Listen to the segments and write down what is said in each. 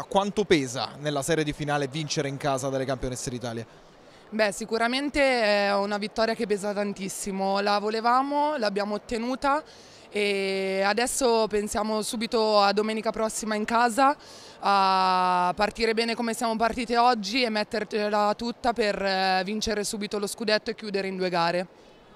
A quanto pesa nella serie di finale vincere in casa delle campionesse d'Italia? Beh, sicuramente eh, è una vittoria che pesa tantissimo, la volevamo, l'abbiamo ottenuta e adesso pensiamo subito a domenica prossima in casa, a partire bene come siamo partite oggi e mettercela tutta per eh, vincere subito lo scudetto e chiudere in due gare.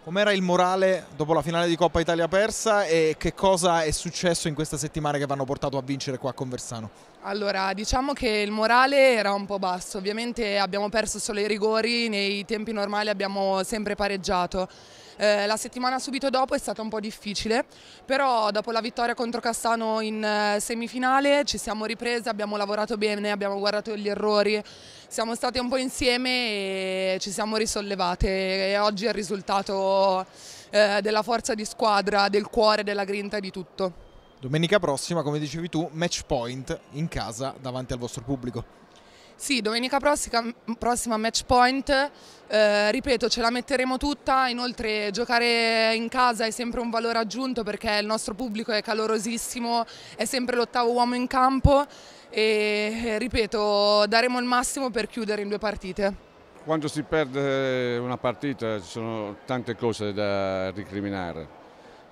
Com'era il morale dopo la finale di Coppa Italia persa e che cosa è successo in questa settimana che vi hanno portato a vincere qua a Conversano? Allora, diciamo che il morale era un po' basso, ovviamente abbiamo perso solo i rigori, nei tempi normali abbiamo sempre pareggiato. Eh, la settimana subito dopo è stata un po' difficile, però dopo la vittoria contro Cassano in eh, semifinale ci siamo riprese, abbiamo lavorato bene, abbiamo guardato gli errori, siamo state un po' insieme e ci siamo risollevate e oggi è il risultato eh, della forza di squadra, del cuore, della grinta di tutto. Domenica prossima, come dicevi tu, match point in casa davanti al vostro pubblico. Sì, domenica prossima, prossima match point, eh, ripeto ce la metteremo tutta, inoltre giocare in casa è sempre un valore aggiunto perché il nostro pubblico è calorosissimo, è sempre l'ottavo uomo in campo e eh, ripeto daremo il massimo per chiudere in due partite. Quando si perde una partita ci sono tante cose da ricriminare,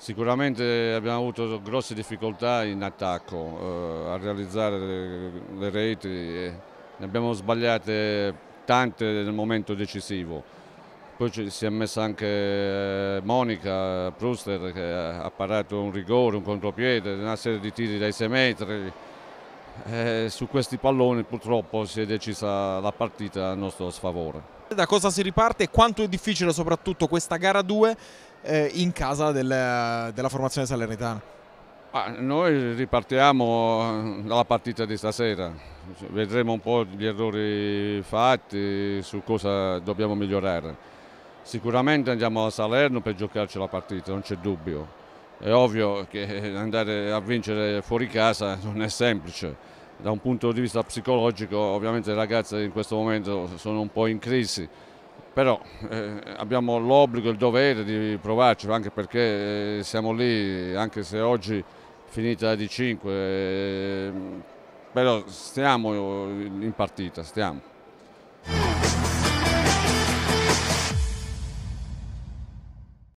Sicuramente abbiamo avuto grosse difficoltà in attacco eh, a realizzare le, le reti, ne abbiamo sbagliate tante nel momento decisivo. Poi si è messa anche eh, Monica Pruster che ha parato un rigore, un contropiede, una serie di tiri dai 6 metri. Eh, su questi palloni purtroppo si è decisa la partita a nostro sfavore. Da cosa si riparte e quanto è difficile soprattutto questa gara 2 eh, in casa del, della formazione salernitana? Ah, noi ripartiamo dalla partita di stasera, vedremo un po' gli errori fatti, su cosa dobbiamo migliorare. Sicuramente andiamo a Salerno per giocarci la partita, non c'è dubbio. È ovvio che andare a vincere fuori casa non è semplice. Da un punto di vista psicologico ovviamente i ragazzi in questo momento sono un po' in crisi, però eh, abbiamo l'obbligo e il dovere di provarci anche perché eh, siamo lì anche se oggi finita di 5 eh, però stiamo in partita stiamo